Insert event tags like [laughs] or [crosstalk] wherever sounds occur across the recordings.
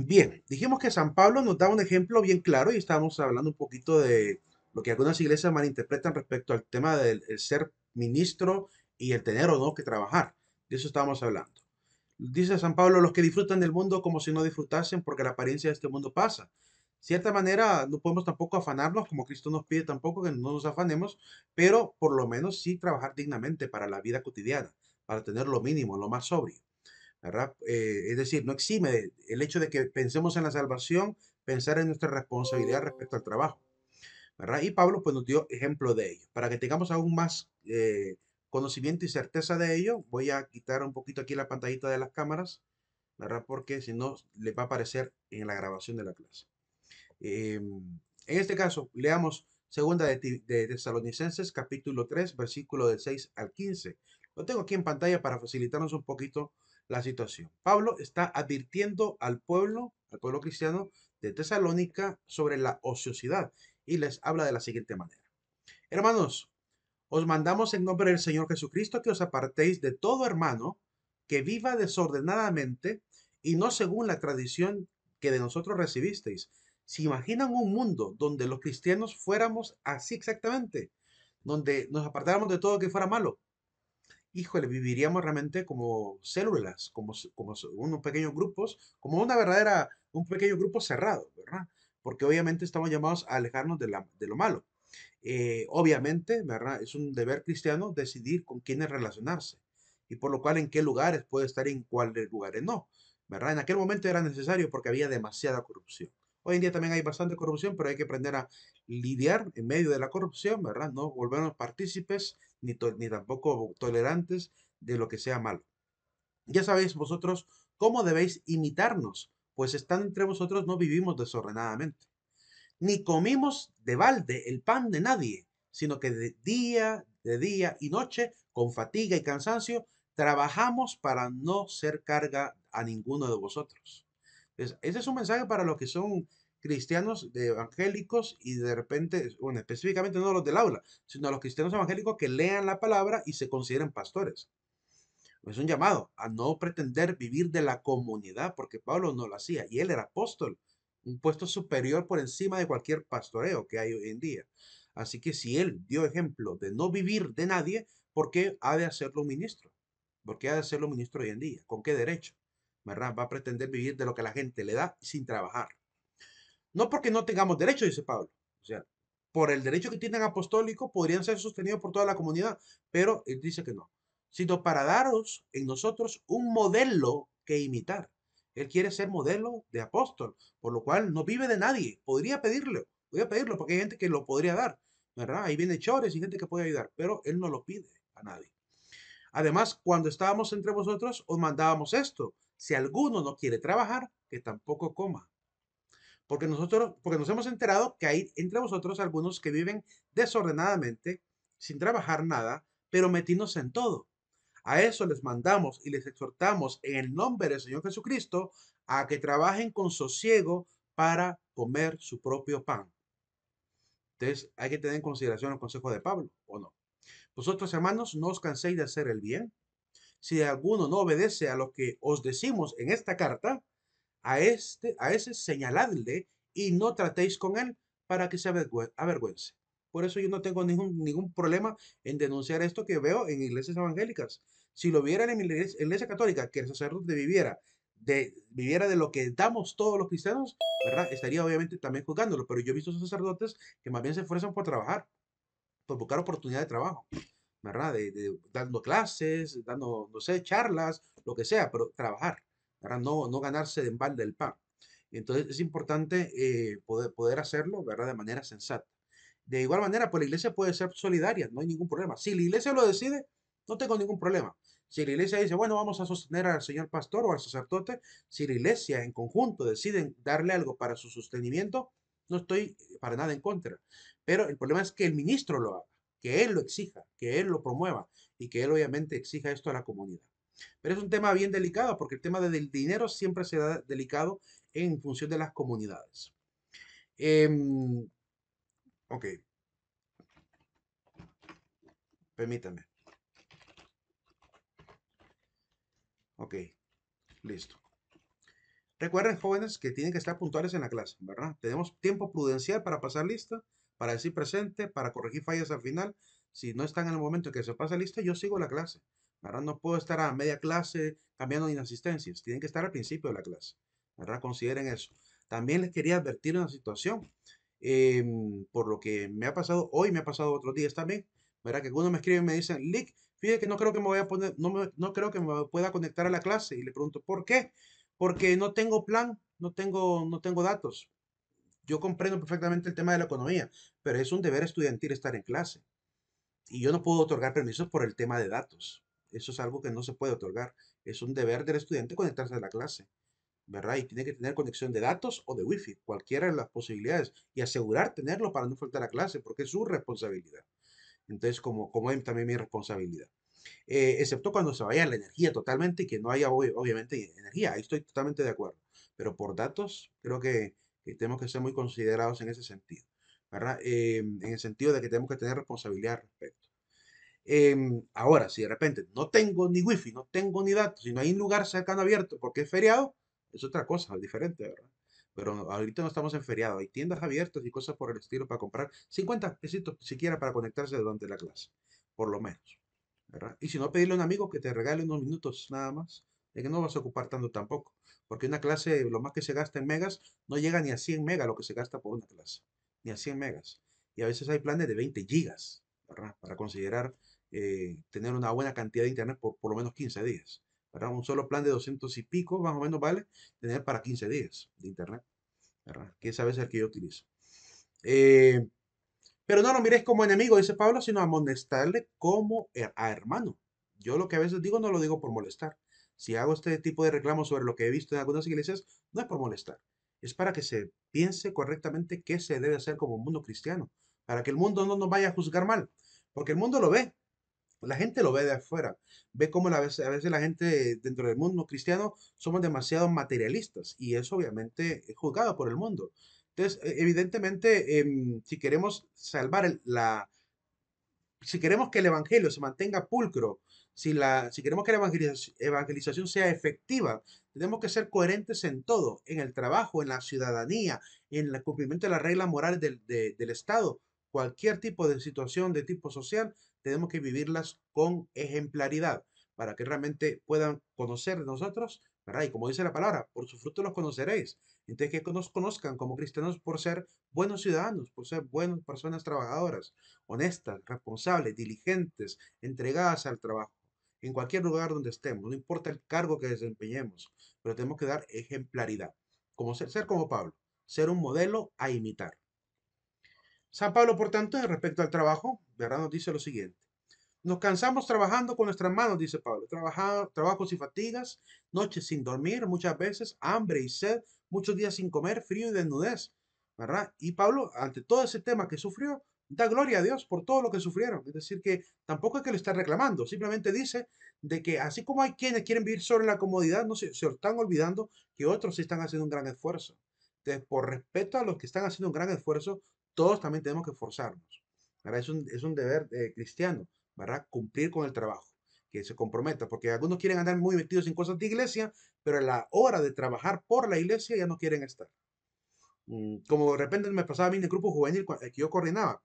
Bien, dijimos que San Pablo nos da un ejemplo bien claro y estábamos hablando un poquito de lo que algunas iglesias malinterpretan respecto al tema del ser ministro y el tener o no que trabajar. De eso estábamos hablando. Dice San Pablo, los que disfrutan del mundo como si no disfrutasen porque la apariencia de este mundo pasa. De cierta manera, no podemos tampoco afanarnos, como Cristo nos pide tampoco que no nos afanemos, pero por lo menos sí trabajar dignamente para la vida cotidiana, para tener lo mínimo, lo más sobrio. Eh, es decir, no exime el hecho de que pensemos en la salvación, pensar en nuestra responsabilidad respecto al trabajo. ¿verdad? Y Pablo pues, nos dio ejemplo de ello. Para que tengamos aún más eh, conocimiento y certeza de ello, voy a quitar un poquito aquí la pantallita de las cámaras, ¿verdad? porque si no, le va a aparecer en la grabación de la clase. Em, en este caso, leamos segunda de, de Tesalonicenses, capítulo 3, versículo del 6 al 15. Lo tengo aquí en pantalla para facilitarnos un poquito la situación. Pablo está advirtiendo al pueblo, al pueblo cristiano de Tesalónica sobre la ociosidad y les habla de la siguiente manera. Hermanos, os mandamos en nombre del Señor Jesucristo que os apartéis de todo hermano que viva desordenadamente y no según la tradición que de nosotros recibisteis. ¿Se imaginan un mundo donde los cristianos fuéramos así exactamente? Donde nos apartáramos de todo que fuera malo híjole, viviríamos realmente como células, como, unos pequeños grupos, como una verdadera, un pequeño grupo cerrado, ¿verdad? Porque obviamente estamos llamados a alejarnos de, lo malo. Eh, obviamente, ¿verdad? Es un deber cristiano decidir con quiénes relacionarse y por lo cual en qué lugares puede estar y en cuáles lugares no, ¿verdad? En aquel momento era necesario porque había demasiada corrupción. Hoy en día también hay bastante corrupción, pero hay que aprender a lidiar en medio de la corrupción, ¿verdad? No volvernos partícipes ni, tampoco tolerantes de lo que sea malo. Ya sabéis vosotros cómo debéis imitarnos, pues estando entre vosotros no vivimos desordenadamente. Ni comimos de balde el pan de nadie, sino que de día, de día y noche, con fatiga y cansancio, trabajamos para no ser carga a ninguno de vosotros. ese es un mensaje para los que son cristianos evangélicos y de repente, bueno, específicamente no los del aula, sino los cristianos evangélicos que lean la palabra y se consideren pastores. Es un llamado a no pretender vivir de la comunidad, porque Pablo no lo hacía y él era apóstol, un puesto superior por encima de cualquier pastoreo que hay hoy en día. Así que si él dio ejemplo de no vivir de nadie, ¿por qué ha de hacerlo un ministro? ¿Por qué ha de hacerlo un ministro hoy en día? ¿Con qué derecho? ¿Verdad? Va a pretender vivir de lo que la gente le da sin trabajar. No porque no tengamos derecho, dice Pablo. O sea, por el derecho que tienen apostólico podrían ser sostenidos por toda la comunidad, pero él dice que no. Sino para daros en nosotros un modelo que imitar. Él quiere ser modelo de apóstol, por lo cual no vive de nadie. Podría pedirlo, podría pedirlo, porque hay gente que lo podría dar, ¿verdad? Ahí viene Chores y gente que puede ayudar, pero él no lo pide a nadie. Además, cuando estábamos entre vosotros, os mandábamos esto. Si alguno no quiere trabajar, que tampoco coma porque nosotros, porque nos hemos enterado que hay entre vosotros algunos que viven desordenadamente, sin trabajar nada, pero metiéndose en todo. A eso les mandamos y les exhortamos en el nombre del Señor Jesucristo a que trabajen con sosiego para comer su propio pan. Entonces, hay que tener en consideración el consejo de Pablo, ¿o no? Vosotros, hermanos, no os canséis de hacer el bien. Si alguno no obedece a lo que os decimos en esta carta, a, este, a ese señaladle y no tratéis con él para que se avergüence. Por eso yo no tengo ningún, ningún problema en denunciar esto que veo en iglesias evangélicas. Si lo vieran en mi iglesia, católica, que el sacerdote viviera de, viviera de lo que damos todos los cristianos, ¿verdad? estaría obviamente también juzgándolo. Pero yo he visto sacerdotes que más bien se esfuerzan por trabajar, por buscar oportunidad de trabajo. ¿verdad? de, dando clases, dando, no sé, charlas, lo que sea, pero trabajar para no, ganarse de embalde el pan. Entonces es importante eh, poder, poder hacerlo ¿verdad? de manera sensata. De igual manera, pues la iglesia puede ser solidaria, no hay ningún problema. Si la iglesia lo decide, no tengo ningún problema. Si la iglesia dice, bueno, vamos a sostener al señor pastor o al sacerdote, si la iglesia en conjunto decide darle algo para su sostenimiento, no estoy para nada en contra. Pero el problema es que el ministro lo haga, que él lo exija, que él lo promueva y que él obviamente exija esto a la comunidad. Pero es un tema bien delicado porque el tema del dinero siempre será delicado en función de las comunidades. Em, ok. Permítame. Ok. Listo. Recuerden, jóvenes, que tienen que estar puntuales en la clase, ¿verdad? Tenemos tiempo prudencial para pasar lista, para decir presente, para corregir fallas al final. Si no están en el momento en que se pasa lista, yo sigo la clase. Ahora no puedo estar a media clase cambiando asistencias, Tienen que estar al principio de la clase. Consideren eso. También les quería advertir una situación. Em, por lo que me ha pasado hoy, me ha pasado otros días también. verá Que algunos me escriben y me dicen, Lick, fíjate que no creo que me voy a poner, no, no creo que me pueda conectar a la clase. Y le pregunto, ¿por qué? Porque no tengo plan, no tengo, no tengo datos. Yo comprendo perfectamente el tema de la economía, pero es un deber estudiantil estar en clase. Y yo no puedo otorgar permisos por el tema de datos. Eso es algo que no se puede otorgar. Es un deber del estudiante conectarse a la clase, ¿verdad? Y tiene que tener conexión de datos o de wifi, cualquiera de las posibilidades, y asegurar tenerlo para no faltar a clase, porque es su responsabilidad. Entonces, como, como es también mi responsabilidad. Eh, excepto cuando se vaya la energía totalmente y que no haya obviamente energía, ahí estoy totalmente de acuerdo. Pero por datos, creo que, tenemos que ser muy considerados en ese sentido, ¿verdad? Eh, en el sentido de que tenemos que tener responsabilidad al respecto. Em, ahora, si de repente no tengo ni wifi, no tengo ni datos, si no hay un lugar cercano abierto porque es feriado, es otra cosa diferente, ¿verdad? Pero ahorita no estamos en feriado, hay tiendas abiertas y cosas por el estilo para comprar 50 pesitos siquiera para conectarse durante la clase, por lo menos. ¿verdad? Y si no, pedirle a un amigo que te regale unos minutos nada más, de que no vas a ocupar tanto tampoco, porque una clase, lo más que se gasta en megas, no llega ni a 100 megas lo que se gasta por una clase, ni a 100 megas. Y a veces hay planes de 20 gigas, ¿verdad? Para considerar eh, tener una buena cantidad de internet por por lo menos 15 días. ¿verdad? Un solo plan de 200 y pico, más o menos, vale tener para 15 días de internet, ¿verdad? que es a veces el que yo utilizo. Eh, pero no lo miréis como enemigo, dice Pablo, sino amonestarle como a hermano. Yo lo que a veces digo no lo digo por molestar. Si hago este tipo de reclamos sobre lo que he visto en algunas iglesias, no es por molestar. Es para que se piense correctamente qué se debe hacer como mundo cristiano. Para que el mundo no nos vaya a juzgar mal. Porque el mundo lo ve la gente lo ve de afuera, ve cómo a veces, la gente dentro del mundo cristiano somos demasiado materialistas y eso obviamente es juzgado por el mundo. Entonces, e, evidentemente, em, si queremos salvar la... Si queremos que el Evangelio se mantenga pulcro, si, la, si queremos que la evangelización, sea efectiva, tenemos que ser coherentes en todo, en el trabajo, en la ciudadanía, en el cumplimiento de las reglas morales del, del Estado, cualquier tipo de situación de tipo social, tenemos que vivirlas con ejemplaridad para que realmente puedan conocer de nosotros, ¿verdad? Y como dice la palabra, por su fruto los conoceréis. Entonces, que nos conozcan como cristianos por ser buenos ciudadanos, por ser buenas personas trabajadoras, honestas, responsables, diligentes, entregadas al trabajo. En cualquier lugar donde estemos, no importa el cargo que desempeñemos, pero tenemos que dar ejemplaridad. Como ser como Pablo, ser un modelo a imitar. San Pablo, por tanto, respecto al trabajo, ¿verdad? Nos dice lo siguiente. Nos cansamos trabajando con nuestras manos, dice Pablo. trabajos y fatigas, noches sin dormir, muchas veces hambre y sed, muchos días sin comer, frío y desnudez, ¿verdad? Y Pablo, ante todo ese tema que sufrió, da gloria a Dios por todo lo que sufrieron. Es decir, que tampoco es que lo está reclamando, simplemente dice de que así como hay quienes quieren vivir solo en la comodidad, no se, están olvidando que otros están haciendo un gran esfuerzo. Entonces, por respeto a los que están haciendo un gran esfuerzo, todos también tenemos que forzarnos ¿verdad? Es, un, es un deber eh, cristiano, ¿verdad? Cumplir con el trabajo, que se comprometa, porque algunos quieren andar muy metidos en cosas de iglesia, pero a la hora de trabajar por la iglesia ya no quieren estar. Mm, como de repente me pasaba a mí en el grupo juvenil eh, que yo coordinaba,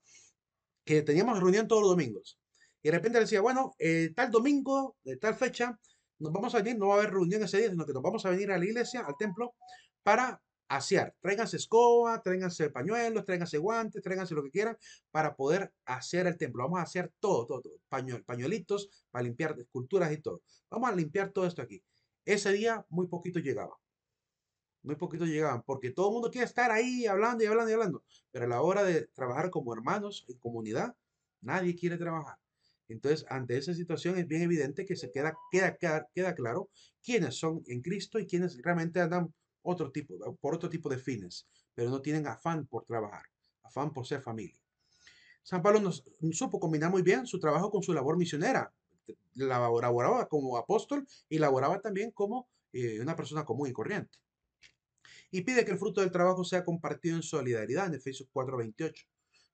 que teníamos reunión todos los domingos. Y de repente decía, bueno, eh, tal domingo, de tal fecha, nos vamos a venir, no va a haber reunión ese día, sino que nos vamos a venir a la iglesia, al templo, para hacer Tráiganse escoba, tráiganse pañuelos, tráiganse guantes, tráiganse lo que quieran para poder hacer el templo. Vamos a hacer todo, todo, pañuelitos para limpiar esculturas y todo. Vamos a limpiar todo esto aquí. Ese día muy poquito llegaba. Muy poquito llegaban, porque todo el mundo quiere estar ahí hablando y hablando y hablando. Pero a la hora de trabajar como hermanos en comunidad, nadie quiere trabajar. Entonces, ante esa situación es bien evidente que se queda, queda, queda, queda claro quiénes son en Cristo y quiénes realmente andan otro tipo, por otro tipo de fines, pero no tienen afán por trabajar, afán por ser familia. San Pablo nos supo combinar muy bien su trabajo con su labor misionera. Laboraba como apóstol y laboraba también como eh, una persona común y corriente. Y pide que el fruto del trabajo sea compartido en solidaridad en Efesios 4:28.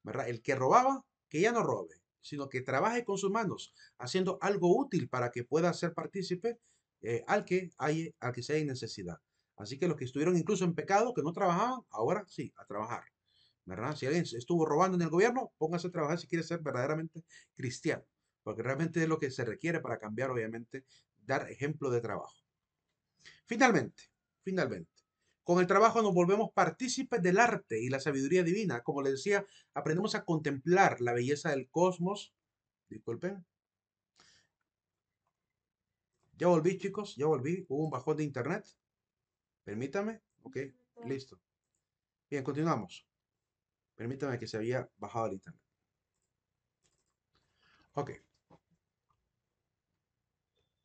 ¿verdad? El que robaba, que ya no robe, sino que trabaje con sus manos, haciendo algo útil para que pueda ser partícipe eh, al, que hay, al que sea en necesidad. Así que los que estuvieron incluso en pecado, que no trabajaban, ahora sí, a trabajar. ¿verdad? Si alguien estuvo robando en el gobierno, póngase a trabajar si quiere ser verdaderamente cristiano, porque realmente es lo que se requiere para cambiar, obviamente, dar ejemplo de trabajo. Finalmente, finalmente, con el trabajo nos volvemos partícipes del arte y la sabiduría divina. Como les decía, aprendemos a contemplar la belleza del cosmos. Disculpen. Ya volví, chicos, ya volví. Hubo un bajón de internet. Permítame. Ok, listo. Bien, continuamos. Permítame que se había bajado ahorita. Ok.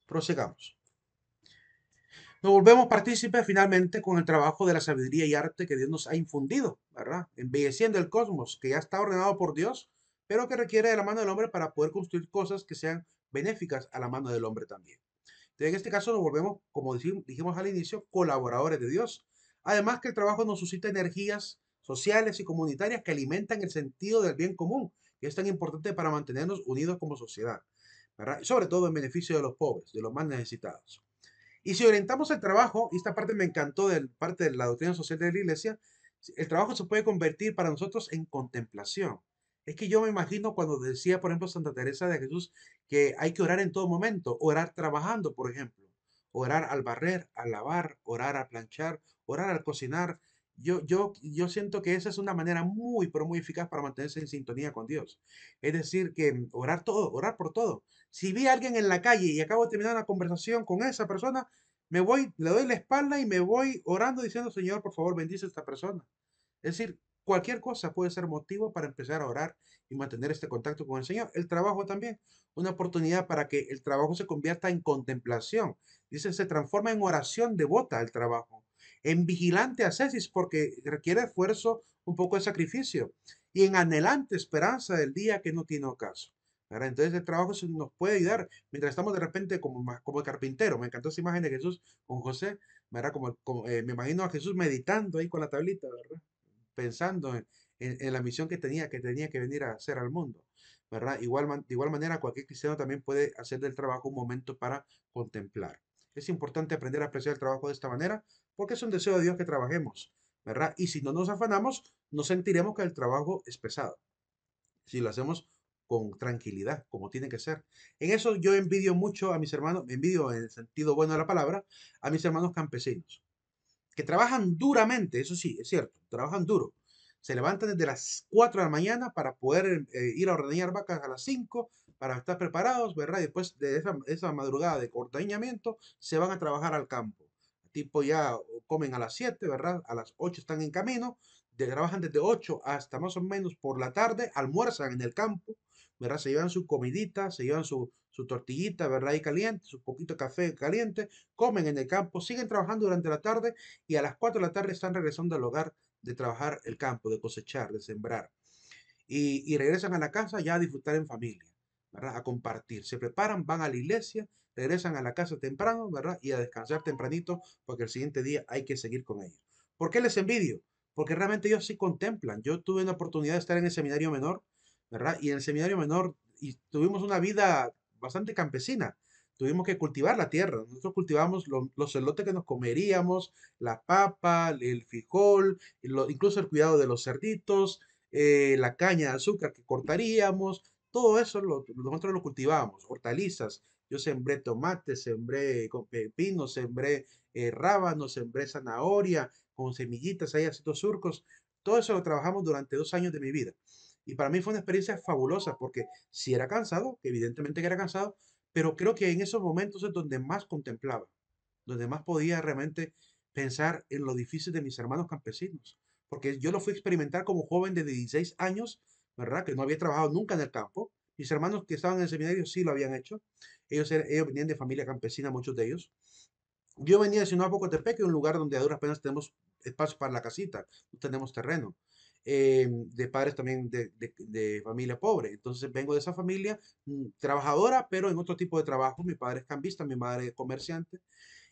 Prosegamos. Nos volvemos partícipes finalmente con el trabajo de la sabiduría y arte que Dios nos ha infundido, ¿verdad? Embelleciendo el cosmos que ya está ordenado por Dios, pero que requiere de la mano del hombre para poder construir cosas que sean benéficas a la mano del hombre también. Entonces, en este caso nos volvemos, como dijimos al inicio, colaboradores de Dios. Además que el trabajo nos suscita energías sociales y comunitarias que alimentan el sentido del bien común, que es tan importante para mantenernos unidos como sociedad, sobre todo en beneficio de los pobres, de los más necesitados. Y si orientamos el trabajo, y esta parte me encantó de parte de la doctrina social de la Iglesia, el trabajo se puede convertir para nosotros en contemplación. Es que yo me imagino cuando decía, por ejemplo, Santa Teresa de Jesús, que hay que orar en todo momento, orar trabajando, por ejemplo, orar al barrer, al lavar, orar al planchar, orar al cocinar. Yo, yo, yo siento que esa es una manera muy, pero muy eficaz para mantenerse en sintonía con Dios. Es decir, que mm, orar todo, orar por todo. Si vi a alguien en la calle y acabo de terminar una conversación con esa persona, me voy, le doy la espalda y me voy orando diciendo, Señor, por favor, bendice a esta persona. Es decir, Cualquier cosa puede ser motivo para empezar a orar y mantener este contacto con el Señor. El trabajo también, una oportunidad para que el trabajo se convierta en contemplación. Dice, se transforma en oración devota el trabajo, en vigilante ascesis porque requiere esfuerzo, un poco de sacrificio, y en anhelante esperanza del día que no tiene ocaso. Entonces el trabajo nos puede ayudar mientras estamos de repente como, como carpintero. Me encantó esa imagen de Jesús con José, ¿verdad? Como, eh, me imagino a Jesús meditando ahí con la tablita, ¿verdad? pensando en, la misión que tenía, que tenía que venir a hacer al mundo. ¿verdad? Igual, de igual manera, cualquier cristiano también puede hacer del trabajo un momento para contemplar. Es importante aprender a apreciar el trabajo de esta manera porque es un deseo de Dios que trabajemos. ¿verdad? Y si no nos afanamos, nos sentiremos que el trabajo es pesado. Si lo hacemos con tranquilidad, como tiene que ser. En eso yo envidio mucho a mis hermanos, envidio en el sentido bueno de la palabra, a mis hermanos campesinos que trabajan duramente, eso sí, es cierto, trabajan duro. Se levantan desde las 4 de la mañana para poder eh, ir a ordeñar vacas a las 5, para estar preparados, ¿verdad? después de esa, madrugada de ordeñamiento, se van a trabajar al campo. Tipo ya comen a las 7, ¿verdad? A las 8 están en camino, de, trabajan desde 8 hasta más o menos por la tarde, almuerzan en el campo, ¿verdad? Se llevan su comidita, se llevan su, su tortillita, ¿verdad? Y caliente, su poquito de café caliente, comen en el campo, siguen trabajando durante la tarde y a las 4 de la tarde están regresando al hogar de trabajar el campo, de cosechar, de sembrar. Y, regresan a la casa ya a disfrutar en familia, ¿verdad? A compartir. Se preparan, van a la iglesia, regresan a la casa temprano, ¿verdad? Y a descansar tempranito porque el siguiente día hay que seguir con ellos. ¿Por qué les envidio? Porque realmente ellos sí contemplan. Yo tuve la oportunidad de estar en el seminario menor y en el seminario menor y tuvimos una vida bastante campesina. Tuvimos que cultivar la tierra. Nosotros cultivamos los celotes que nos comeríamos, la papa, el frijol, incluso el cuidado de los cerditos, eh, la caña de azúcar que cortaríamos. Todo eso nosotros lo cultivábamos, hortalizas. Yo sembré tomate, sembré pepino, eh, sembré eh, sembré zanahoria con semillitas ahí haciendo surcos. Todo eso lo trabajamos durante dos años de mi vida. Y para mí fue una experiencia fabulosa porque si era cansado, evidentemente que era cansado, pero creo que en esos momentos es donde más contemplaba, donde más podía realmente pensar en lo difícil de mis hermanos campesinos. Porque yo lo fui a experimentar como joven de 16 años, ¿verdad? Que no había trabajado nunca en el campo. Mis hermanos que estaban en el seminario sí lo habían hecho. Ellos, ellos venían de familia campesina, muchos de ellos. Yo venía de Sinaloa, Pocotepec, que es un lugar donde a duras penas tenemos espacio para la casita, no tenemos terreno. Eh, de padres también de, de, familia pobre. Entonces vengo de esa familia mm, trabajadora, pero en otro tipo de trabajo. Mi padre es cambista, mi madre es comerciante.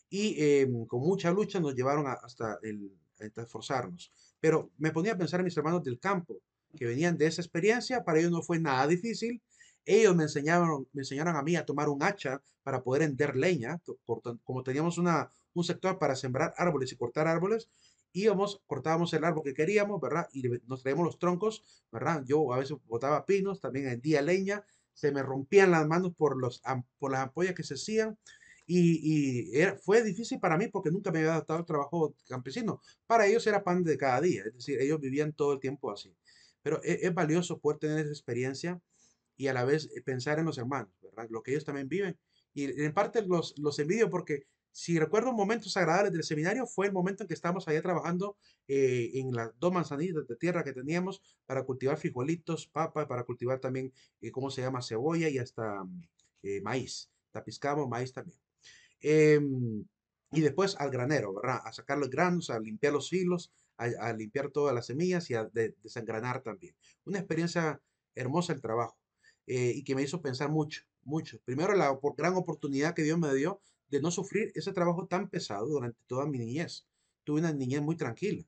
Y eh, con mucha lucha nos llevaron hasta, el, hasta esforzarnos. Pero me ponía a pensar en mis hermanos del campo, que venían de esa experiencia. Para ellos no fue nada difícil. Ellos me enseñaron, me enseñaron a mí a tomar un hacha para poder hender leña. como teníamos una, un sector para sembrar árboles y cortar árboles, íbamos, cortábamos el árbol que queríamos, ¿verdad? Y nos traíamos los troncos, ¿verdad? Yo a veces botaba pinos, también en día leña, se me rompían las manos por, los, por las ampollas que se hacían. Y, fue difícil para mí porque nunca me había adaptado al trabajo campesino. Para ellos era pan de cada día, es decir, ellos vivían todo el tiempo así. Pero e, es, valioso poder tener esa experiencia y a la vez eh, pensar en los hermanos, ¿verdad? Lo que ellos también viven. Y en parte los, los envidio porque si recuerdo momentos agradables del seminario, fue el momento en que estábamos allá trabajando eh, en las dos manzanitas de tierra que teníamos para cultivar frijolitos, papas, para cultivar también, eh, ¿cómo se llama?, cebolla y hasta mm, eh, maíz. Tapiscamos maíz también. Em, y después al granero, ¿verdad? A sacar los granos, a limpiar los hilos, a, limpiar todas las semillas y a desengranar también. Una experiencia hermosa el trabajo y que me hizo pensar mucho mucho. Primero, la por gran oportunidad que Dios me dio de no sufrir ese trabajo tan pesado durante toda mi niñez. Tuve una niñez muy tranquila,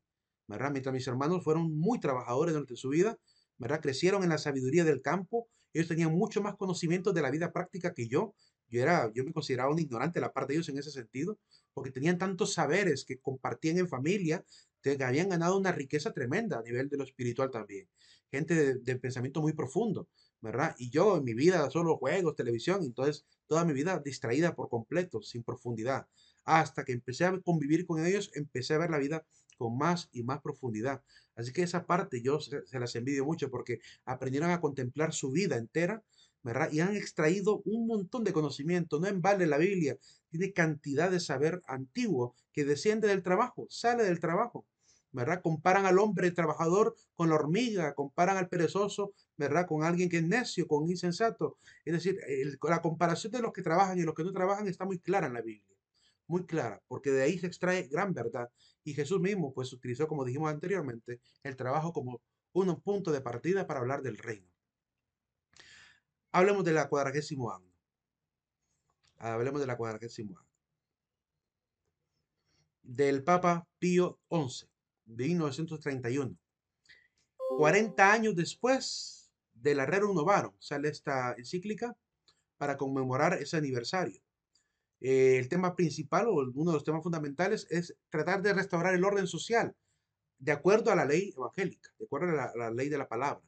¿verdad? Mientras mis hermanos fueron muy trabajadores durante su vida, ¿verdad? Crecieron en la sabiduría del campo, ellos tenían mucho más conocimiento de la vida práctica que yo. Yo, era, yo me consideraba un ignorante, la parte de ellos en ese sentido, porque tenían tantos saberes que compartían en familia, que habían ganado una riqueza tremenda a nivel de lo espiritual también. Gente de, de pensamiento muy profundo, ¿verdad? Y yo en mi vida solo juegos, televisión, entonces toda mi vida distraída por completo, sin profundidad. Hasta que empecé a convivir con ellos, empecé a ver la vida con más y más profundidad. Así que esa parte yo se, las envidio mucho porque aprendieron a contemplar su vida entera y han extraído un montón de conocimiento. No en vale la Biblia, tiene cantidad de saber antiguo que desciende del trabajo, sale del trabajo. ¿verdad? Comparan al hombre trabajador con la hormiga, comparan al perezoso, ¿verdad? Con alguien que es necio, con insensato. Es decir, la comparación de los que trabajan y los que no trabajan está muy clara en la Biblia, muy clara, porque de ahí se extrae gran verdad. Y Jesús mismo, pues, utilizó, como dijimos anteriormente, el trabajo como un punto de partida para hablar del reino. Hablemos de la cuadragésimo año. Hablemos de la cuadragésimo año. Del Papa Pío XI de 1931. 40 años después del Arrero Novarum sale esta encíclica para conmemorar ese aniversario. Eh, el tema principal o uno de los temas fundamentales es tratar de restaurar el orden social de acuerdo a la ley evangélica, de acuerdo a la, ley de la palabra.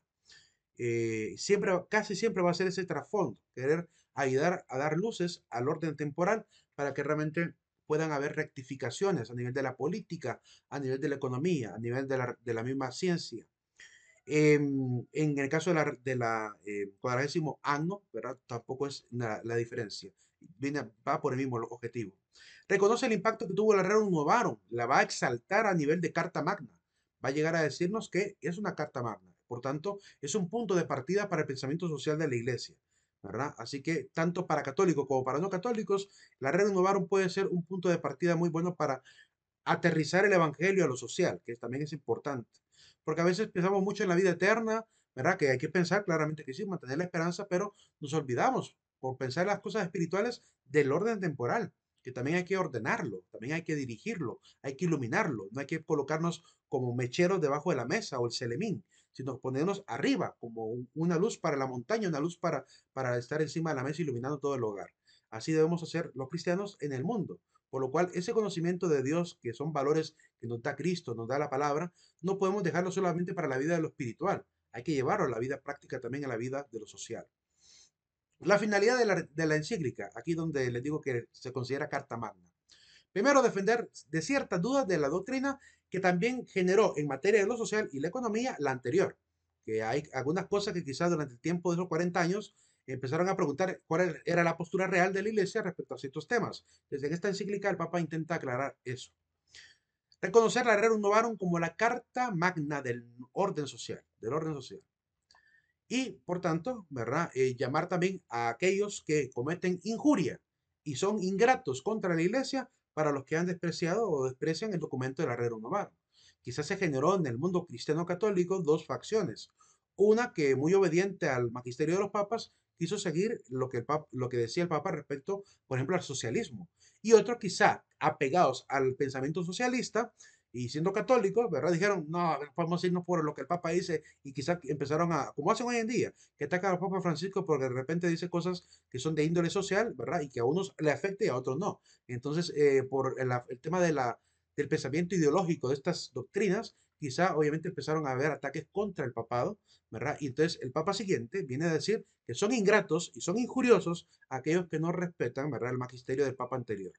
Eh, siempre, casi siempre va a ser ese trasfondo, querer ayudar a dar luces al orden temporal para que realmente puedan haber rectificaciones a nivel de la política, a nivel de la economía, a nivel de la, de la misma ciencia. Em, en el caso de la, de em, cuadragésimo año, tampoco es la, diferencia. Viene, va por el mismo objetivo. Reconoce el impacto que tuvo la Rerum Novarum, la va a exaltar a nivel de carta magna. Va a llegar a decirnos que es una carta magna. Por tanto, es un punto de partida para el pensamiento social de la iglesia. Así que tanto para católicos como para no católicos, la red Novaro puede ser un punto de partida muy bueno para aterrizar el Evangelio a lo social, que también es importante. Porque a veces pensamos mucho en la vida eterna, ¿verdad? Que hay que pensar claramente que sí, mantener la esperanza, pero nos olvidamos por pensar las cosas espirituales del orden temporal, que también hay que ordenarlo, también hay que dirigirlo, hay que iluminarlo, no hay que colocarnos como mecheros debajo de la mesa o el selemín, sino ponernos arriba, como una luz para la montaña, una luz para, para estar encima de la mesa iluminando todo el hogar. Así debemos hacer los cristianos en el mundo. Por lo cual, ese conocimiento de Dios, que son valores que nos da Cristo, nos da la palabra, no podemos dejarlo solamente para la vida de lo espiritual. Hay que llevarlo a la vida práctica también a la vida de lo social. La finalidad de la, de la encíclica, aquí donde les digo que se considera carta magna Primero, defender de ciertas dudas de la doctrina que también generó en materia de lo social y la economía la anterior, que hay algunas cosas que quizás durante el tiempo de esos 40 años empezaron a preguntar cuál era la postura real de la Iglesia respecto a ciertos temas. Desde esta encíclica el Papa intenta aclarar eso. Reconocer la Rerum Novarum como la carta magna del orden social, del orden social. Y, por tanto, eh, llamar también a aquellos que cometen injuria y son ingratos contra la Iglesia para los que han despreciado o desprecian el documento de la Red Quizás se generó en el mundo cristiano católico dos facciones. Una que, muy obediente al magisterio de los papas, quiso seguir lo que, lo que decía el papa respecto, por ejemplo, al socialismo. Y otros, quizá apegados al pensamiento socialista, y siendo católicos, ¿verdad? Dijeron, no, vamos a irnos por lo que el Papa dice y quizás empezaron a, como hacen hoy en día, que atacan al Papa Francisco porque de repente dice cosas que son de índole social, ¿verdad? Y que a unos le afecte y a otros no. Entonces, eh, por el, tema de la, del pensamiento ideológico de estas doctrinas, quizá obviamente empezaron a haber ataques contra el papado, ¿verdad? Y entonces el papa siguiente viene a decir que son ingratos y son injuriosos aquellos que no respetan, ¿verdad?, el magisterio del papa anterior.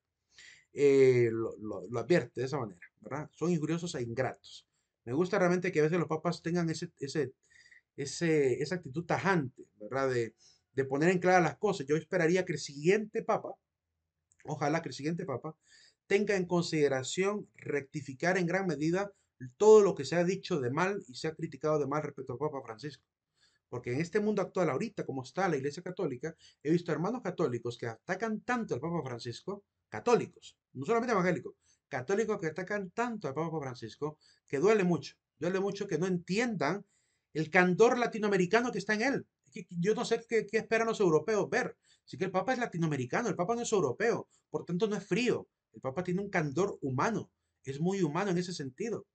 Eh, lo, advierte de esa manera, ¿verdad? Son injuriosos e ingratos. Me gusta realmente que a veces los papas tengan ese, ese, ese esa actitud tajante, ¿verdad? De, poner en claro las cosas. Yo esperaría que el siguiente papa, ojalá que el siguiente papa, tenga en consideración rectificar en gran medida todo lo que se ha dicho de mal y se ha criticado de mal respecto al Papa Francisco. Porque en este mundo actual, ahorita como está la Iglesia Católica, he visto hermanos católicos que atacan tanto al Papa Francisco católicos, no solamente evangélicos, católicos que atacan tanto al Papa Francisco que duele mucho, duele mucho que no entiendan el candor latinoamericano que está en él. Yo no sé qué, qué esperan los europeos ver. Así que el Papa es latinoamericano, el Papa no es europeo, por tanto no es frío. El Papa tiene un candor humano, es muy humano en ese sentido.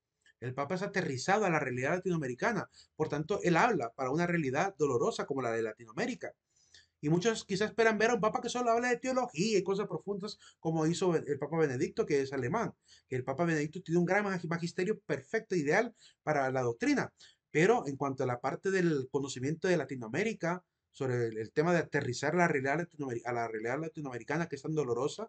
El Papa es aterrizado a la realidad latinoamericana, por tanto él habla para una realidad dolorosa como la de Latinoamérica. Y muchos quizás esperan ver a un papa que solo habla de teología y cosas profundas, como hizo el Papa Benedicto, que es alemán. Que el Papa Benedicto tiene un gran magisterio perfecto, ideal para la doctrina. Pero en cuanto a la parte del conocimiento de Latinoamérica, sobre el, tema de aterrizar la realidad a la realidad latinoamericana que es tan dolorosa,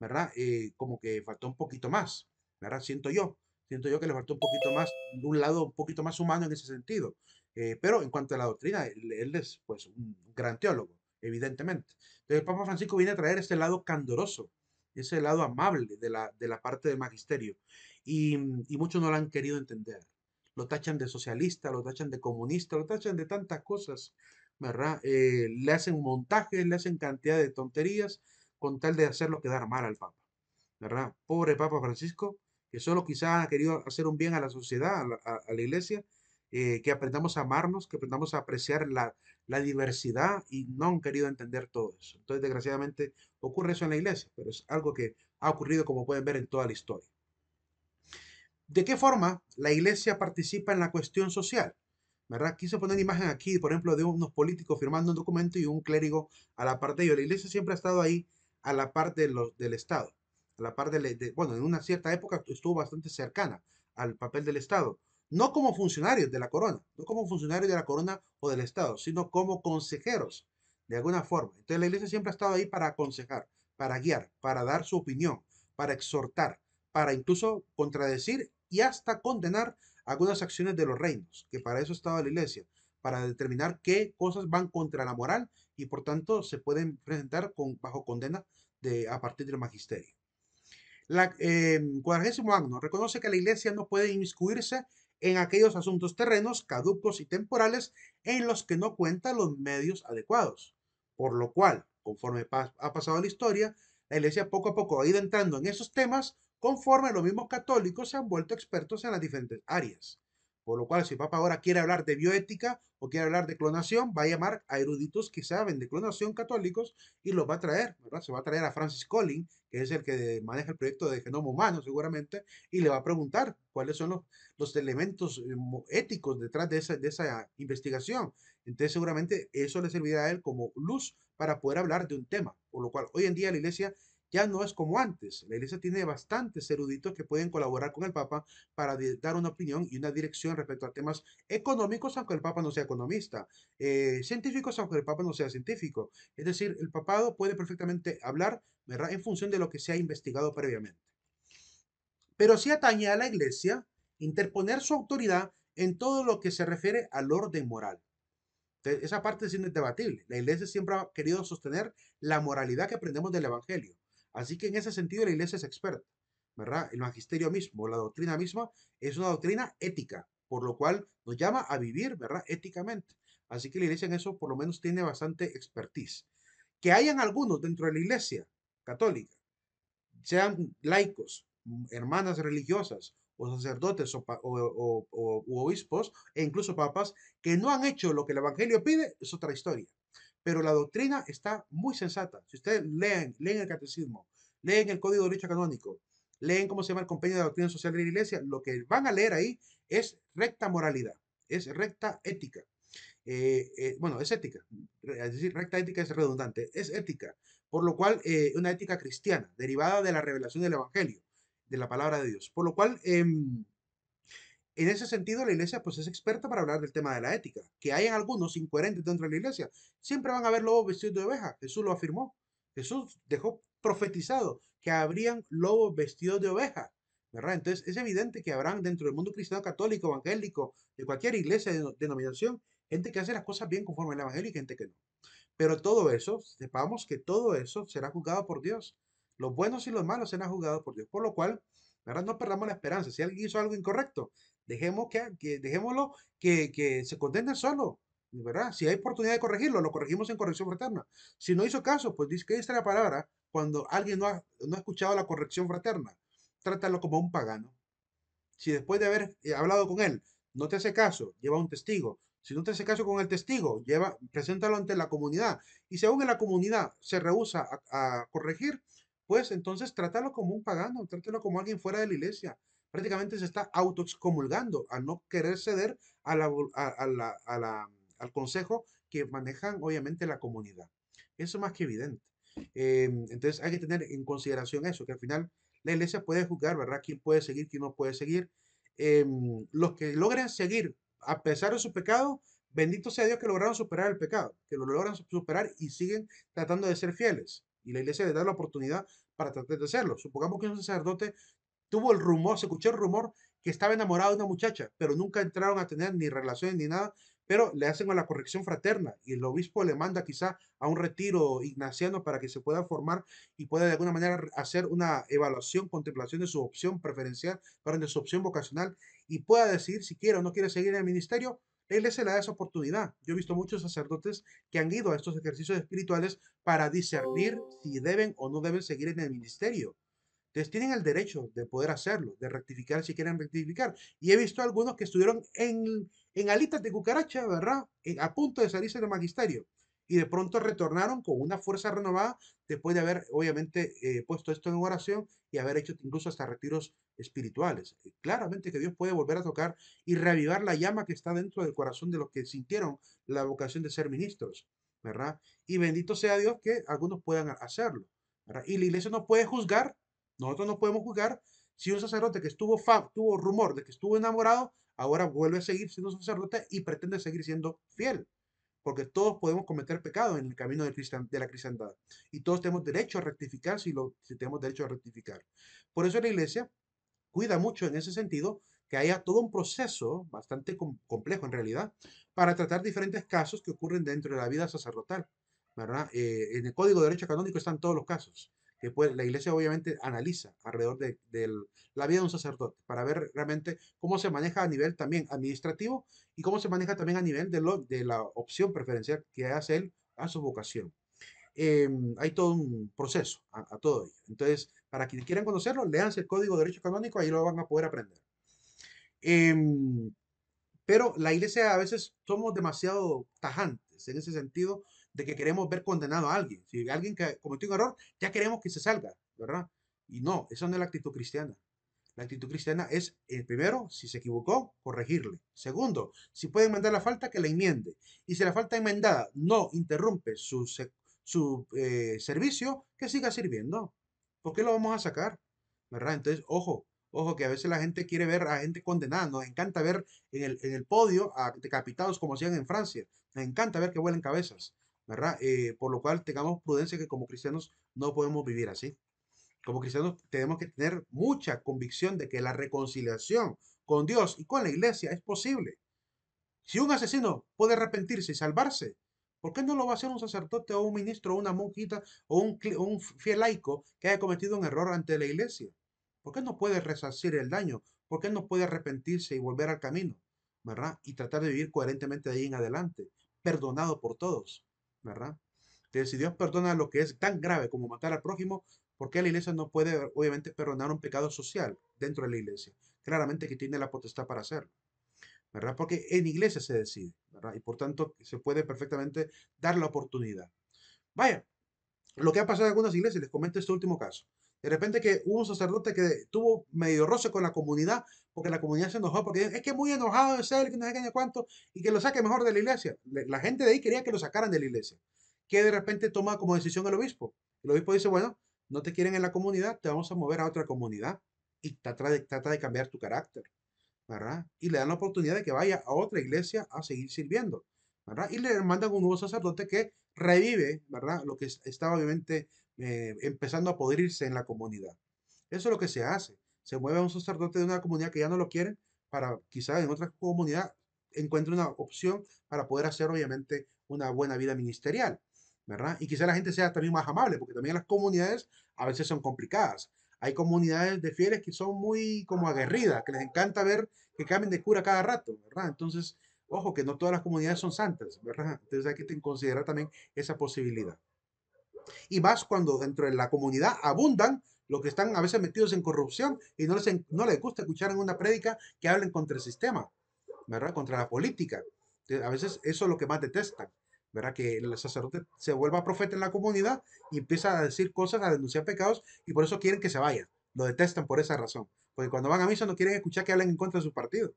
¿verdad? Eh, como que faltó un poquito más, ¿verdad? Siento yo, siento yo que le faltó un poquito más, un lado un poquito más humano en ese sentido. Eh, pero en cuanto a la doctrina, él, él es pues un gran teólogo evidentemente. Entonces el Papa Francisco viene a traer ese lado candoroso, ese lado amable de la, de la parte del magisterio. Y, muchos no lo han querido entender. Lo tachan de socialista, lo tachan de comunista, lo tachan de tantas cosas, ¿verdad? Eh, le hacen montajes, le hacen cantidad de tonterías con tal de hacerlo quedar mal al Papa, ¿verdad? Pobre Papa Francisco, que solo quizá ha querido hacer un bien a la sociedad, a la, iglesia, eh, que aprendamos a amarnos, que aprendamos a apreciar la, la diversidad y no han querido entender todo eso. Entonces, desgraciadamente, ocurre eso en la iglesia, pero es algo que ha ocurrido, como pueden ver, en toda la historia. ¿De qué forma la iglesia participa en la cuestión social? ¿Verdad? Quise poner imagen aquí, por ejemplo, de unos políticos firmando un documento y un clérigo a la parte de ellos. La iglesia siempre ha estado ahí a la parte del Estado, a la parte bueno, en una cierta época estuvo bastante cercana al papel del Estado, no como funcionarios de la corona, no como funcionarios de la corona o del Estado, sino como consejeros, de alguna forma. Entonces la iglesia siempre ha estado ahí para aconsejar, para guiar, para dar su opinión, para exhortar, para incluso contradecir y hasta condenar algunas acciones de los reinos, que para eso ha estado la iglesia, para determinar qué cosas van contra la moral y por tanto se pueden presentar con, bajo condena de, a partir del magisterio. La eh, cuadragésimo reconoce que la iglesia no puede inmiscuirse en aquellos asuntos terrenos, caducos y temporales en los que no cuenta los medios adecuados. Por lo cual, conforme ha pasado la historia, la iglesia poco a poco ha ido entrando en esos temas conforme los mismos católicos se han vuelto expertos en las diferentes áreas. Por lo cual, si el Papa ahora quiere hablar de bioética o quiere hablar de clonación, va a llamar a eruditos que saben de clonación católicos y los va a traer, ¿verdad? Se va a traer a Francis Collins, que es el que maneja el proyecto de genoma humano seguramente, y le va a preguntar cuáles son los, los elementos eh, éticos detrás de esa, de esa investigación. Entonces, seguramente eso le servirá a él como luz para poder hablar de un tema. Por lo cual, hoy en día la Iglesia ya no es como antes. La iglesia tiene bastantes eruditos que pueden colaborar con el Papa para dar una opinión y una dirección respecto a temas económicos, aunque el Papa no sea economista, eh, científicos, aunque el Papa no sea científico. Es decir, el papado puede perfectamente hablar en función de lo que se ha investigado previamente. Pero sí atañe a la iglesia interponer su autoridad en todo lo que se refiere al orden moral. esa parte es debatible. La iglesia siempre ha querido sostener la moralidad que aprendemos del Evangelio. Así que en ese sentido la iglesia es experta, ¿verdad? El magisterio mismo, la doctrina misma, es una doctrina ética, por lo cual nos llama a vivir, ¿verdad? Éticamente. Así que la iglesia en eso por lo menos tiene bastante expertise. Que hayan algunos dentro de la iglesia católica, sean laicos, hermanas religiosas, o sacerdotes o, o, obispos e incluso papas que no han hecho lo que el Evangelio pide, es otra historia. Pero la doctrina está muy sensata. Si ustedes leen, leen el catecismo, leen el Código de Derecho Canónico, leen cómo se llama el Compendio de Doctrina Social de la Iglesia, lo que van a leer ahí es recta moralidad, es recta ética. Eh, eh, bueno, es ética, es decir, recta ética es redundante, es ética, por lo cual eh, una ética cristiana, derivada de la revelación del Evangelio, de la palabra de Dios, por lo cual em, en ese sentido, la iglesia pues es experta para hablar del tema de la ética. Que hay algunos incoherentes dentro de la iglesia. Siempre van a haber lobos vestidos de oveja. Jesús lo afirmó. Jesús dejó profetizado que habrían lobos vestidos de oveja. ¿verdad? Entonces es evidente que habrán dentro del mundo cristiano católico, evangélico, de cualquier iglesia, de denominación, gente que hace las cosas bien conforme al evangelio y gente que no. Pero todo eso, sepamos que todo eso será juzgado por Dios. Los buenos y los malos serán juzgados por Dios. Por lo cual, ¿verdad? No perdamos la esperanza. Si alguien hizo algo incorrecto, Dejemos que, dejémoslo que, se contenten solo. ¿verdad? Si hay oportunidad de corregirlo, lo corregimos en corrección fraterna. Si no hizo caso, pues dice que esta la palabra cuando alguien no ha, escuchado la corrección fraterna. Trátalo como un pagano. Si después de haber eh, hablado con él no te hace caso, lleva un testigo. Si no te hace caso con el testigo, lleva, preséntalo ante la comunidad. Y según en la comunidad se rehúsa a corregir, pues entonces trátalo como un pagano, trátalo como alguien fuera de la iglesia prácticamente se está autoexcomulgando al no querer ceder a la, al consejo que manejan obviamente la comunidad. Eso es más que evidente. Eh, entonces hay que tener en consideración eso, que al final la iglesia puede juzgar, ¿verdad? ¿Quién puede seguir, quién no puede seguir? Eh, los que logran seguir a pesar de su pecado, bendito sea Dios que lograron superar el pecado, que lo logran superar y siguen tratando de ser fieles. Y la iglesia le da la oportunidad para tratar de hacerlo. Supongamos que un sacerdote tuvo el rumor, se escuchó el rumor que estaba enamorado de una muchacha, pero nunca entraron a tener ni relaciones ni nada, pero le hacen a la corrección fraterna y el obispo le manda quizá a un retiro ignaciano para que se pueda formar y pueda de alguna manera hacer una evaluación, contemplación de su opción preferencial, para de su opción vocacional y pueda decir si quiere o no quiere seguir en el ministerio. La se le da esa oportunidad. Yo he visto muchos sacerdotes que han ido a estos ejercicios espirituales para discernir si deben o no deben seguir en el ministerio. Entonces tienen el derecho de poder hacerlo, de rectificar si quieren rectificar. Y he visto algunos que estuvieron en, en alitas de cucaracha, ¿verdad? a punto de salirse del magisterio. Y de pronto retornaron con una fuerza renovada después de haber, obviamente, eh, puesto esto en oración y haber hecho incluso hasta retiros espirituales. Eh, claramente que Dios puede volver a tocar y reavivar la llama que está dentro del corazón de los que sintieron la vocación de ser ministros, ¿verdad? Y bendito sea Dios que algunos puedan hacerlo. Y la iglesia no puede juzgar nosotros no podemos juzgar si un sacerdote que estuvo tuvo rumor de que estuvo enamorado, ahora vuelve a seguir siendo sacerdote y pretende seguir siendo fiel. Porque todos podemos cometer pecado en el camino de, la cristiandad. Y todos tenemos derecho a rectificar si, lo, tenemos derecho a rectificar. Por eso la iglesia cuida mucho en ese sentido que haya todo un proceso bastante complejo en realidad para tratar diferentes casos que ocurren dentro de la vida sacerdotal. ¿verdad? Eh, en el Código de Derecho Canónico están todos los casos. Después, la iglesia obviamente analiza alrededor de, la vida de un sacerdote para ver realmente cómo se maneja a nivel también administrativo y cómo se maneja también a nivel de, la opción preferencial que hace él a su vocación. Em, hay todo un proceso a, todo ello. Entonces, para quienes quieran conocerlo, leanse el Código de Derecho Canónico, ahí lo van a poder aprender. Em, pero la iglesia a veces somos demasiado tajantes en ese sentido de que queremos ver condenado a alguien. Si alguien que cometió un error, ya queremos que se salga, ¿verdad? Y no, esa no es la actitud cristiana. La actitud cristiana es, eh, primero, si se equivocó, corregirle. Segundo, si puede enmendar la falta, que la enmiende. Y si la falta enmendada no interrumpe su, eh, servicio, que siga sirviendo. ¿Por qué lo vamos a sacar? ¿Verdad? Entonces, ojo, ojo, que a veces la gente quiere ver a gente condenada. Nos encanta ver en el, en el podio a decapitados como hacían en Francia. Nos encanta ver que vuelen cabezas. Eh, por lo cual tengamos prudencia que como cristianos no podemos vivir así. Como cristianos tenemos que tener mucha convicción de que la reconciliación con Dios y con la iglesia es posible. Si un asesino puede arrepentirse y salvarse, ¿por qué no lo va a hacer un sacerdote o un ministro o una monjita o un, fiel laico que haya cometido un error ante la iglesia? ¿Por qué no puede resarcir el daño? ¿Por qué no puede arrepentirse y volver al camino? ¿Verdad? Y tratar de vivir coherentemente de ahí en adelante, perdonado por todos. ¿verdad? Entonces, si Dios perdona lo que es tan grave como matar al prójimo, ¿por qué la iglesia no puede, obviamente, perdonar un pecado social dentro de la iglesia? Claramente que tiene la potestad para hacerlo, ¿verdad? Porque en iglesia se decide, ¿verdad? Y por tanto, se puede perfectamente dar la oportunidad. Vaya, lo que ha pasado en algunas iglesias, les comento este último caso. De repente que hubo un sacerdote que tuvo medio roce con la comunidad porque la comunidad se enojó, porque es que muy enojado es él, que no se cuánto, y que lo saque mejor de la iglesia. La gente de ahí quería que lo sacaran de la iglesia, que de repente toma como decisión el obispo. El obispo dice, bueno, no te quieren en la comunidad, te vamos a mover a otra comunidad y trata de, trata de cambiar tu carácter, ¿verdad? Y le dan la oportunidad de que vaya a otra iglesia a seguir sirviendo, ¿verdad? Y le mandan un nuevo sacerdote que revive, ¿verdad? Lo que estaba obviamente eh, empezando a podrirse en la comunidad. Eso es lo que se hace se mueve un sacerdote de una comunidad que ya no lo quiere para quizás en otra comunidad encuentre una opción para poder hacer obviamente una buena vida ministerial, ¿verdad? Y quizás la gente sea también más amable, porque también las comunidades a veces son complicadas. Hay comunidades de fieles que son muy como aguerridas, que les encanta ver que cambien de cura cada rato, ¿verdad? Entonces, ojo, que no todas las comunidades son santas, ¿verdad? Entonces hay que considerar también esa posibilidad. Y más cuando dentro de la comunidad abundan los que están a veces metidos en corrupción y no les, no les gusta escuchar en una prédica que hablen contra el sistema, ¿verdad? Contra la política. a veces eso es lo que más detestan, ¿verdad? Que el sacerdote se vuelva profeta en la comunidad y empieza a decir cosas, a denunciar pecados y por eso quieren que se vaya Lo detestan por esa razón. Porque cuando van a misa no quieren escuchar que hablen en contra de su partido.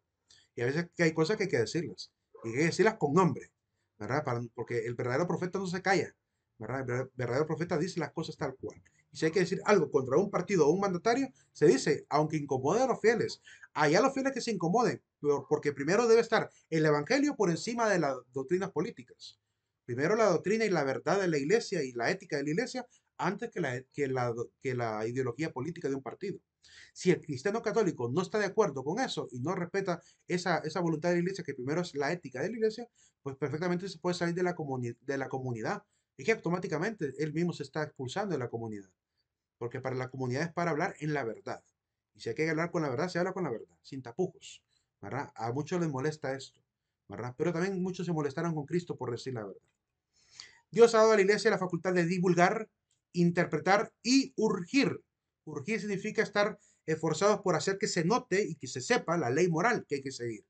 Y a veces hay cosas que hay que decirlas. Y hay que decirlas con nombre, ¿verdad? porque el verdadero profeta no se calla, El verdadero profeta dice las cosas tal cual si hay que decir algo contra un partido o un mandatario, se dice, aunque incomode a los fieles, allá los fieles que se incomoden, porque primero debe estar el Evangelio por encima de las doctrinas políticas. Primero la doctrina y la verdad de la iglesia y la ética de la iglesia antes que la, la, que la ideología política de un partido. Si el cristiano católico no está de acuerdo con eso y no respeta esa, esa, voluntad de la iglesia, que primero es la ética de la iglesia, pues perfectamente se puede salir de la, de la comunidad. Y que automáticamente él mismo se está expulsando de la comunidad. Porque para la comunidad es para hablar en la verdad. Y si hay que hablar con la verdad, se habla con la verdad, sin tapujos. ¿verdad? A muchos les molesta esto. Pero también muchos se molestaron con Cristo por decir la verdad. Dios ha dado a la iglesia la facultad de divulgar, interpretar y urgir. Urgir significa estar esforzados por hacer que se note y que se sepa la ley moral que hay que seguir.